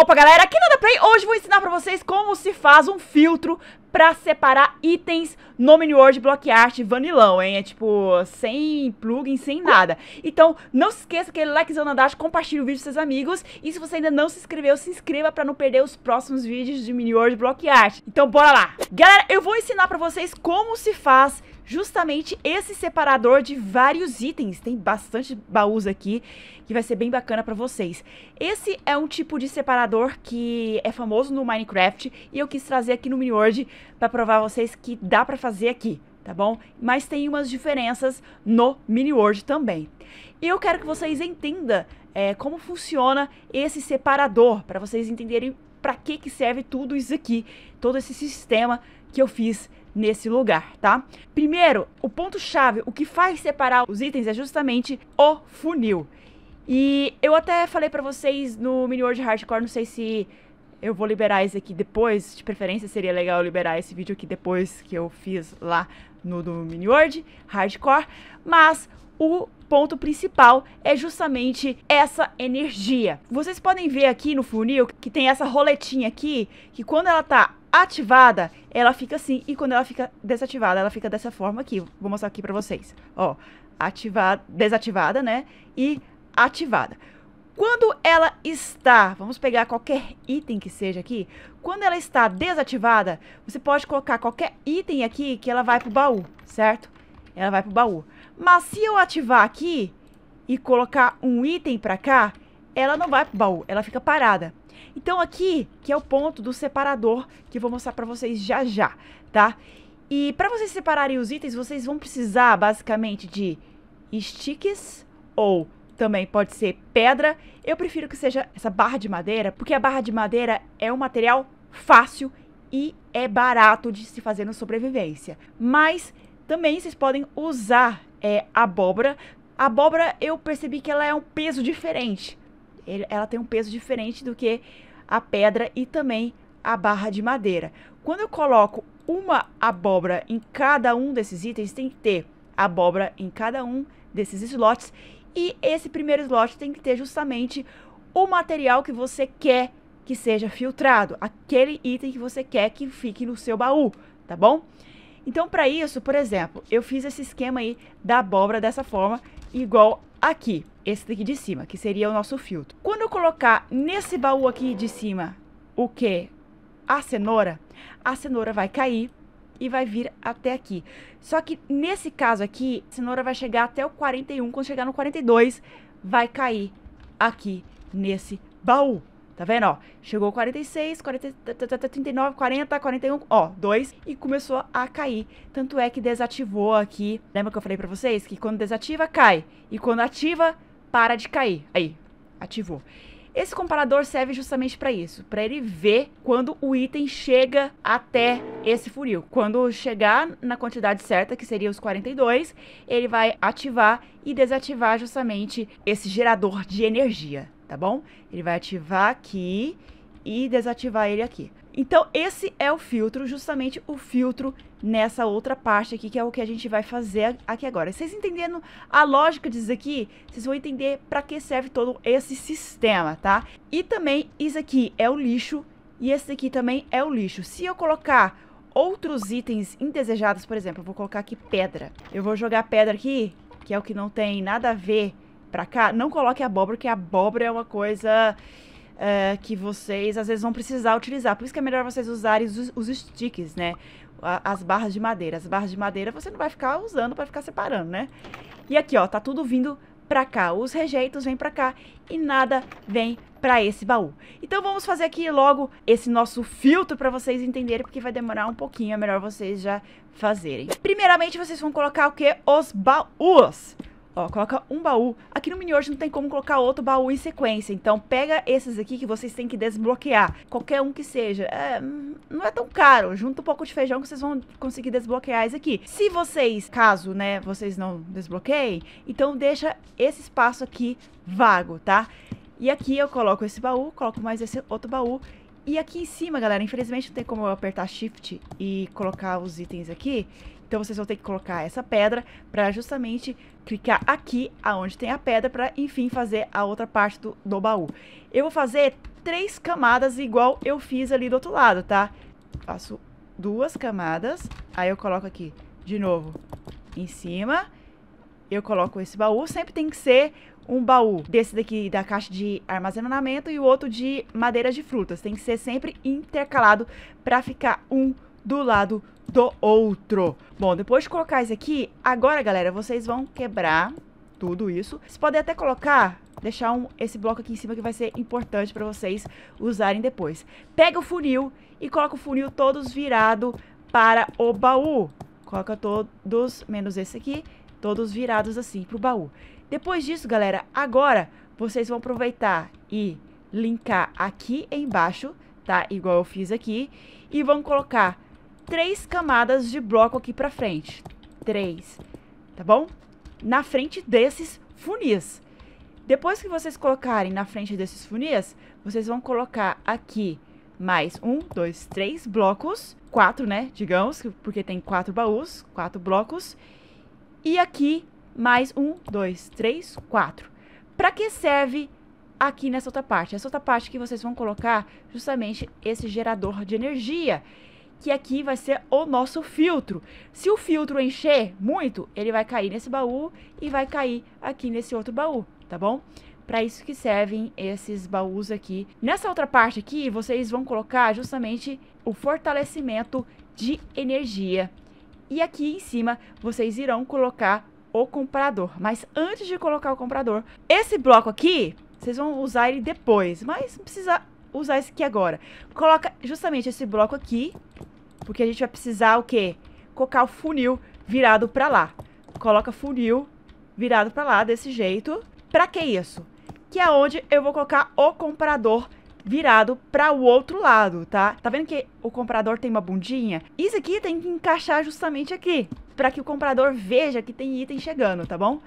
Opa, galera, aqui na Play hoje vou ensinar pra vocês como se faz um filtro pra separar itens no World Block Art vanilão, hein? É tipo, sem plugin, sem nada. Então, não se esqueça aquele é likezão na dash, compartilhe o vídeo com seus amigos. E se você ainda não se inscreveu, se inscreva pra não perder os próximos vídeos de World Block Art. Então, bora lá! Galera, eu vou ensinar pra vocês como se faz justamente esse separador de vários itens. Tem bastante baús aqui que vai ser bem bacana para vocês. Esse é um tipo de separador que é famoso no Minecraft e eu quis trazer aqui no World para provar a vocês que dá para fazer aqui, tá bom? Mas tem umas diferenças no World também. E eu quero que vocês entendam é, como funciona esse separador, para vocês entenderem para que, que serve tudo isso aqui, todo esse sistema que eu fiz nesse lugar, tá? Primeiro, o ponto-chave, o que faz separar os itens é justamente o funil. E eu até falei para vocês no Mini World Hardcore, não sei se eu vou liberar esse aqui depois. De preferência, seria legal liberar esse vídeo aqui depois que eu fiz lá no do Mini World, Hardcore. Mas o ponto principal é justamente essa energia. Vocês podem ver aqui no funil que tem essa roletinha aqui, que quando ela tá ativada, ela fica assim, e quando ela fica desativada, ela fica dessa forma aqui. Vou mostrar aqui pra vocês. Ó, ativada, desativada, né? E ativada. Quando ela está, vamos pegar qualquer item que seja aqui, quando ela está desativada, você pode colocar qualquer item aqui que ela vai pro baú, certo? Ela vai pro baú. Mas se eu ativar aqui e colocar um item pra cá, ela não vai pro baú, ela fica parada. Então aqui, que é o ponto do separador, que eu vou mostrar pra vocês já já, tá? E pra vocês separarem os itens, vocês vão precisar basicamente de sticks ou também pode ser pedra. Eu prefiro que seja essa barra de madeira, porque a barra de madeira é um material fácil e é barato de se fazer no sobrevivência. Mas também vocês podem usar é, abóbora. A abóbora eu percebi que ela é um peso diferente. Ela tem um peso diferente do que a pedra e também a barra de madeira. Quando eu coloco uma abóbora em cada um desses itens, tem que ter abóbora em cada um desses slots e esse primeiro slot tem que ter justamente o material que você quer que seja filtrado, aquele item que você quer que fique no seu baú, tá bom? Então, para isso, por exemplo, eu fiz esse esquema aí da abóbora dessa forma, igual aqui, esse daqui de cima, que seria o nosso filtro. Quando eu colocar nesse baú aqui de cima o que? A cenoura, a cenoura vai cair e vai vir até aqui. Só que nesse caso aqui, a cenoura vai chegar até o 41, quando chegar no 42, vai cair aqui nesse baú. Tá vendo, ó? Chegou 46, 40, 39, 40, 41, ó, 2 e começou a cair. Tanto é que desativou aqui. Lembra que eu falei pra vocês que quando desativa, cai. E quando ativa, para de cair. Aí, ativou. Esse comparador serve justamente para isso, para ele ver quando o item chega até esse funil. Quando chegar na quantidade certa, que seria os 42, ele vai ativar e desativar justamente esse gerador de energia, tá bom? Ele vai ativar aqui e desativar ele aqui. Então, esse é o filtro, justamente o filtro nessa outra parte aqui, que é o que a gente vai fazer aqui agora. Vocês entendendo a lógica disso aqui, vocês vão entender para que serve todo esse sistema, tá? E também, isso aqui é o lixo e esse aqui também é o lixo. Se eu colocar outros itens indesejados, por exemplo, eu vou colocar aqui pedra. Eu vou jogar pedra aqui, que é o que não tem nada a ver pra cá. Não coloque abóbora, porque abóbora é uma coisa uh, que vocês às vezes vão precisar utilizar. Por isso que é melhor vocês usarem os, os sticks, né? as barras de madeira. As barras de madeira você não vai ficar usando para ficar separando, né? E aqui, ó, tá tudo vindo para cá. Os rejeitos vêm para cá e nada vem para esse baú. Então vamos fazer aqui logo esse nosso filtro para vocês entenderem, porque vai demorar um pouquinho, é melhor vocês já fazerem. Primeiramente, vocês vão colocar o que? Os baús. Ó, coloca um baú. Aqui no mini hoje não tem como colocar outro baú em sequência. Então pega esses aqui que vocês têm que desbloquear. Qualquer um que seja. É, não é tão caro. Junta um pouco de feijão que vocês vão conseguir desbloquear isso aqui. Se vocês, caso, né, vocês não desbloqueiem, então deixa esse espaço aqui vago, tá? E aqui eu coloco esse baú, coloco mais esse outro baú. E aqui em cima, galera, infelizmente não tem como eu apertar Shift e colocar os itens aqui. Então vocês vão ter que colocar essa pedra para justamente clicar aqui aonde tem a pedra para enfim fazer a outra parte do, do baú. Eu vou fazer três camadas igual eu fiz ali do outro lado, tá? Faço duas camadas, aí eu coloco aqui de novo em cima, eu coloco esse baú, sempre tem que ser um baú desse daqui da caixa de armazenamento e o outro de madeira de frutas. Tem que ser sempre intercalado para ficar um do lado do do outro. Bom, depois de colocar isso aqui, agora, galera, vocês vão quebrar tudo isso. Vocês podem até colocar, deixar um, esse bloco aqui em cima que vai ser importante para vocês usarem depois. Pega o funil e coloca o funil todos virado para o baú. Coloca todos, menos esse aqui, todos virados assim para o baú. Depois disso, galera, agora vocês vão aproveitar e linkar aqui embaixo, tá? Igual eu fiz aqui. E vão colocar três camadas de bloco aqui para frente. Três, tá bom? Na frente desses funis. Depois que vocês colocarem na frente desses funis, vocês vão colocar aqui mais um, dois, três blocos. Quatro, né? Digamos, porque tem quatro baús, quatro blocos. E aqui mais um, dois, três, quatro. Para que serve aqui nessa outra parte? Essa outra parte que vocês vão colocar justamente esse gerador de energia, que aqui vai ser o nosso filtro. Se o filtro encher muito, ele vai cair nesse baú e vai cair aqui nesse outro baú, tá bom? Para isso que servem esses baús aqui. Nessa outra parte aqui, vocês vão colocar justamente o fortalecimento de energia. E aqui em cima, vocês irão colocar o comprador. Mas antes de colocar o comprador, esse bloco aqui, vocês vão usar ele depois. Mas não precisa usar esse aqui agora. Coloca justamente esse bloco aqui, porque a gente vai precisar o quê? Colocar o funil virado pra lá. Coloca funil virado pra lá, desse jeito. Pra que isso? Que é onde eu vou colocar o comprador virado para o outro lado, tá? Tá vendo que o comprador tem uma bundinha? Isso aqui tem que encaixar justamente aqui, para que o comprador veja que tem item chegando, tá bom?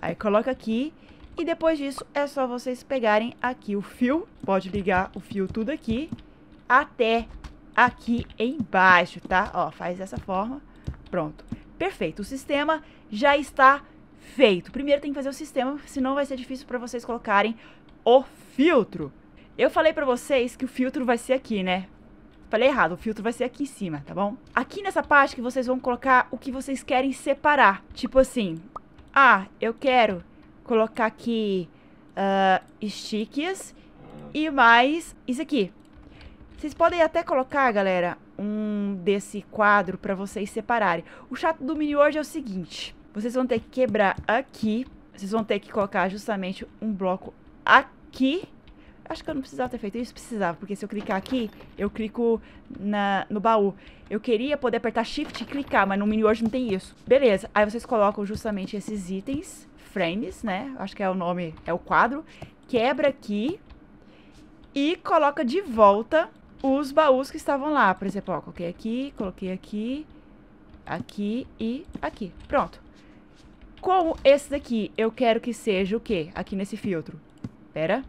Aí coloca aqui e depois disso é só vocês pegarem aqui o fio, pode ligar o fio tudo aqui até aqui embaixo, tá? Ó, faz dessa forma. Pronto. Perfeito. O sistema já está feito. Primeiro tem que fazer o sistema, senão vai ser difícil para vocês colocarem o filtro. Eu falei para vocês que o filtro vai ser aqui, né? Falei errado, o filtro vai ser aqui em cima, tá bom? Aqui nessa parte que vocês vão colocar o que vocês querem separar. Tipo assim, ah, eu quero colocar aqui uh, stickers e mais isso aqui. Vocês podem até colocar, galera, um desse quadro para vocês separarem. O chato do mini hoje é o seguinte. Vocês vão ter que quebrar aqui. Vocês vão ter que colocar justamente um bloco aqui. Acho que eu não precisava ter feito isso, precisava, porque se eu clicar aqui, eu clico na, no baú. Eu queria poder apertar shift e clicar, mas no mini hoje não tem isso. Beleza, aí vocês colocam justamente esses itens, frames, né? Acho que é o nome, é o quadro. Quebra aqui e coloca de volta os baús que estavam lá. Por exemplo, ó, coloquei aqui, coloquei aqui, aqui e aqui. Pronto. Com esse daqui, eu quero que seja o quê? Aqui nesse filtro. Pera.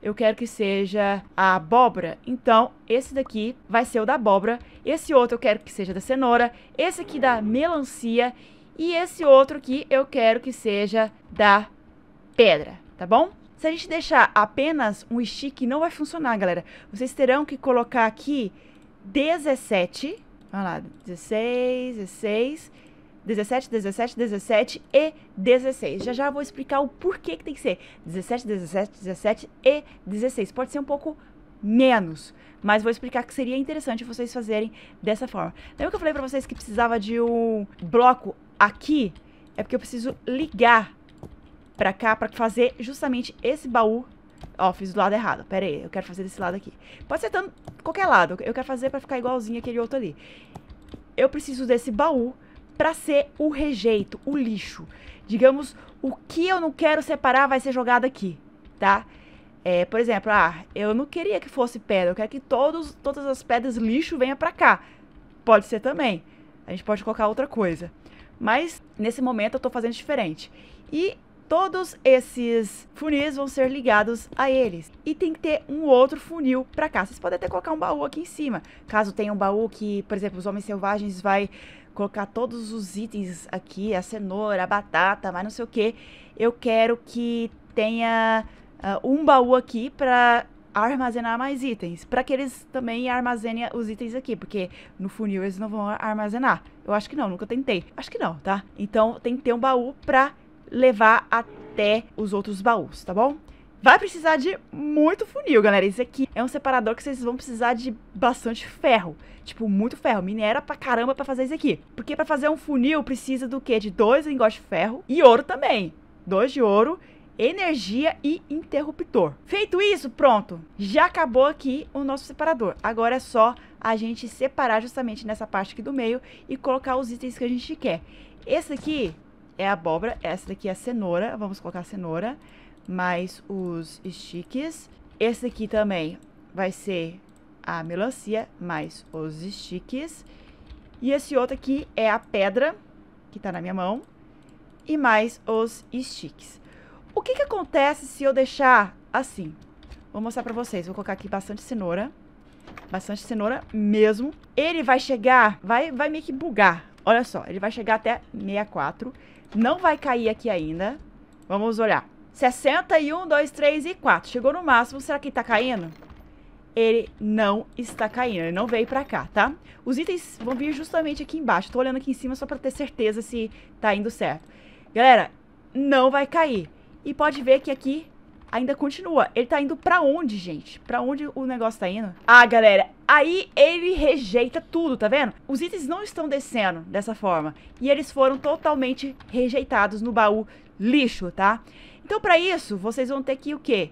Eu quero que seja a abóbora. Então, esse daqui vai ser o da abóbora. Esse outro eu quero que seja da cenoura. Esse aqui da melancia. E esse outro aqui eu quero que seja da pedra, tá bom? Se a gente deixar apenas um stick, não vai funcionar, galera. Vocês terão que colocar aqui 17, olha lá, 16, 16, 17, 17, 17 e 16. Já já vou explicar o porquê que tem que ser 17, 17, 17 e 16. Pode ser um pouco menos, mas vou explicar que seria interessante vocês fazerem dessa forma. Lembra que eu falei pra vocês que precisava de um bloco aqui? É porque eu preciso ligar pra cá pra fazer justamente esse baú. Ó, fiz do lado errado. Pera aí, eu quero fazer desse lado aqui. Pode ser tanto, qualquer lado. Eu quero fazer pra ficar igualzinho aquele outro ali. Eu preciso desse baú pra ser o rejeito, o lixo. Digamos, o que eu não quero separar vai ser jogado aqui, tá? É, por exemplo, ah, eu não queria que fosse pedra. Eu quero que todos, todas as pedras lixo venham pra cá. Pode ser também. A gente pode colocar outra coisa. Mas nesse momento eu tô fazendo diferente. E todos esses funis vão ser ligados a eles. E tem que ter um outro funil para cá. Vocês podem até colocar um baú aqui em cima. Caso tenha um baú que, por exemplo, os homens selvagens vai colocar todos os itens aqui, a cenoura, a batata, mas não sei o que. Eu quero que tenha uh, um baú aqui para armazenar mais itens, para que eles também armazenem os itens aqui, porque no funil eles não vão armazenar. Eu acho que não, nunca tentei. Acho que não, tá? Então tem que ter um baú para levar até os outros baús, tá bom? Vai precisar de muito funil, galera. Esse aqui é um separador que vocês vão precisar de bastante ferro. Tipo, muito ferro. Minera pra caramba pra fazer isso aqui. Porque pra fazer um funil precisa do quê? De dois lingotes de ferro e ouro também. Dois de ouro, energia e interruptor. Feito isso, pronto. Já acabou aqui o nosso separador. Agora é só a gente separar justamente nessa parte aqui do meio e colocar os itens que a gente quer. Esse aqui é a abóbora. Essa daqui é a cenoura. Vamos colocar a cenoura. Mais os estiques, Esse aqui também vai ser a melancia, mais os estiques, E esse outro aqui é a pedra, que tá na minha mão. E mais os sticks. O que que acontece se eu deixar assim? Vou mostrar pra vocês. Vou colocar aqui bastante cenoura. Bastante cenoura mesmo. Ele vai chegar, vai, vai meio que bugar Olha só, ele vai chegar até 64. Não vai cair aqui ainda. Vamos olhar. 61, 2, 3 e 4. Chegou no máximo. Será que tá caindo? Ele não está caindo. Ele não veio pra cá, tá? Os itens vão vir justamente aqui embaixo. Tô olhando aqui em cima só pra ter certeza se tá indo certo. Galera, não vai cair. E pode ver que aqui ainda continua. Ele tá indo pra onde, gente? Pra onde o negócio tá indo? Ah, galera, Aí ele rejeita tudo, tá vendo? Os itens não estão descendo dessa forma. E eles foram totalmente rejeitados no baú lixo, tá? Então, para isso, vocês vão ter que o quê?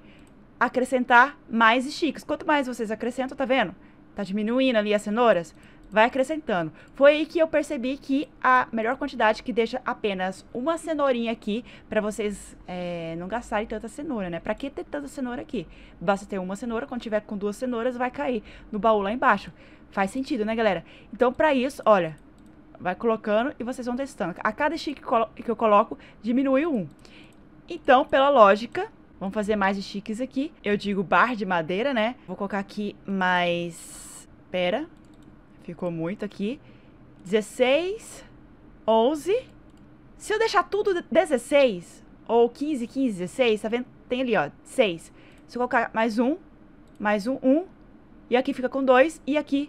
Acrescentar mais estiques. Quanto mais vocês acrescentam, tá vendo? Tá diminuindo ali as cenouras vai acrescentando. Foi aí que eu percebi que a melhor quantidade que deixa apenas uma cenourinha aqui, para vocês é, não gastarem tanta cenoura, né? Pra que ter tanta cenoura aqui? Basta ter uma cenoura, quando tiver com duas cenouras, vai cair no baú lá embaixo. Faz sentido, né, galera? Então, pra isso, olha, vai colocando e vocês vão testando. A cada stick que eu coloco, diminui um. Então, pela lógica, vamos fazer mais chiques aqui. Eu digo bar de madeira, né? Vou colocar aqui mais... Pera, Ficou muito aqui. 16, 11. Se eu deixar tudo 16, ou 15, 15, 16, tá vendo? Tem ali, ó, 6. Se eu colocar mais um, mais um, 1. Um, e aqui fica com 2, e aqui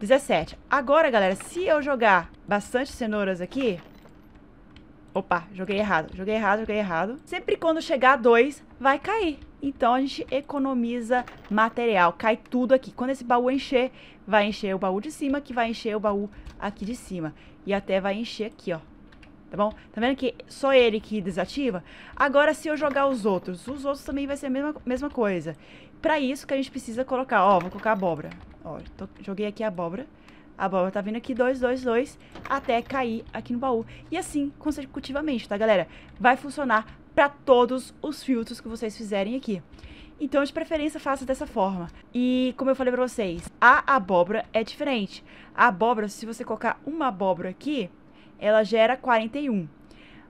17. Agora, galera, se eu jogar bastante cenouras aqui... Opa, joguei errado, joguei errado, joguei errado. Sempre quando chegar a 2, vai cair. Então a gente economiza material, cai tudo aqui. Quando esse baú encher, vai encher o baú de cima, que vai encher o baú aqui de cima. E até vai encher aqui, ó. Tá bom? Tá vendo que só ele que desativa? Agora, se eu jogar os outros, os outros também vai ser a mesma, mesma coisa. Pra isso que a gente precisa colocar, ó, vou colocar abóbora. Ó, tô, joguei aqui a abóbora. A abóbora tá vindo aqui, dois, dois, dois, até cair aqui no baú. E assim, consecutivamente, tá, galera? Vai funcionar para todos os filtros que vocês fizerem aqui. Então, de preferência, faça dessa forma. E, como eu falei para vocês, a abóbora é diferente. A abóbora, se você colocar uma abóbora aqui, ela gera 41.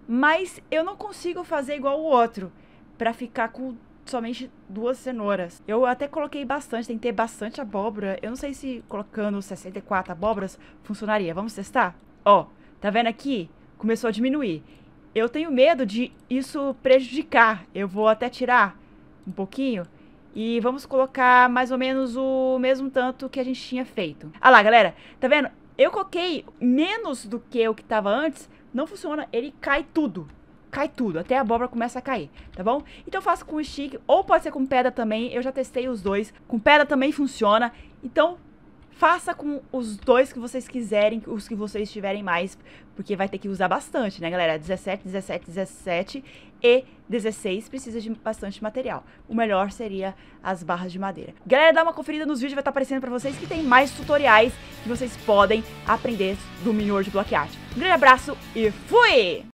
Mas eu não consigo fazer igual o outro, para ficar com somente duas cenouras. Eu até coloquei bastante, tem que ter bastante abóbora. Eu não sei se colocando 64 abóboras funcionaria. Vamos testar? Ó, tá vendo aqui? Começou a diminuir eu tenho medo de isso prejudicar. Eu vou até tirar um pouquinho. E vamos colocar mais ou menos o mesmo tanto que a gente tinha feito. Ah lá, galera, tá vendo? Eu coloquei menos do que o que tava antes, não funciona, ele cai tudo. Cai tudo, até a abóbora começa a cair, tá bom? Então faça com stick, ou pode ser com pedra também, eu já testei os dois. Com pedra também funciona, então Faça com os dois que vocês quiserem, os que vocês tiverem mais, porque vai ter que usar bastante, né, galera? 17, 17, 17 e 16 precisa de bastante material. O melhor seria as barras de madeira. Galera, dá uma conferida nos vídeos, vai estar tá aparecendo pra vocês que tem mais tutoriais que vocês podem aprender do minhor de bloqueate. Um grande abraço e fui!